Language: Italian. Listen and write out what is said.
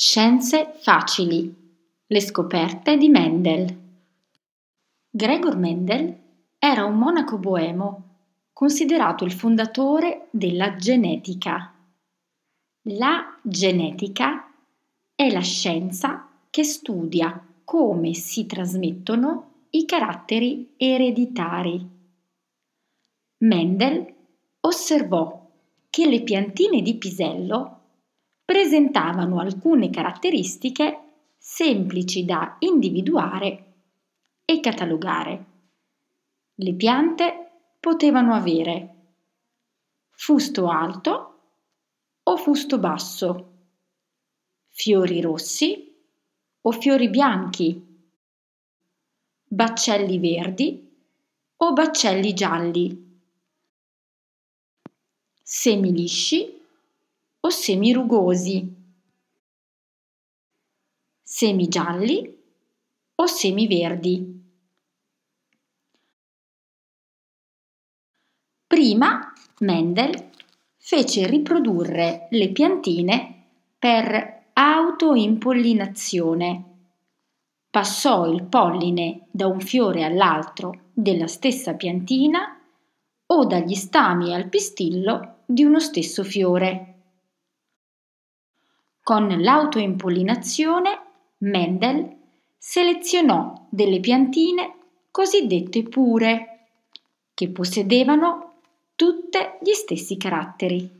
Scienze facili. Le scoperte di Mendel. Gregor Mendel era un monaco boemo, considerato il fondatore della genetica. La genetica è la scienza che studia come si trasmettono i caratteri ereditari. Mendel osservò che le piantine di pisello presentavano alcune caratteristiche semplici da individuare e catalogare. Le piante potevano avere fusto alto o fusto basso, fiori rossi o fiori bianchi, baccelli verdi o baccelli gialli, semi lisci o semi rugosi, semi gialli o semi verdi. Prima Mendel fece riprodurre le piantine per autoimpollinazione. Passò il polline da un fiore all'altro della stessa piantina o dagli stami al pistillo di uno stesso fiore. Con l'autoimpollinazione Mendel selezionò delle piantine cosiddette pure, che possedevano tutte gli stessi caratteri.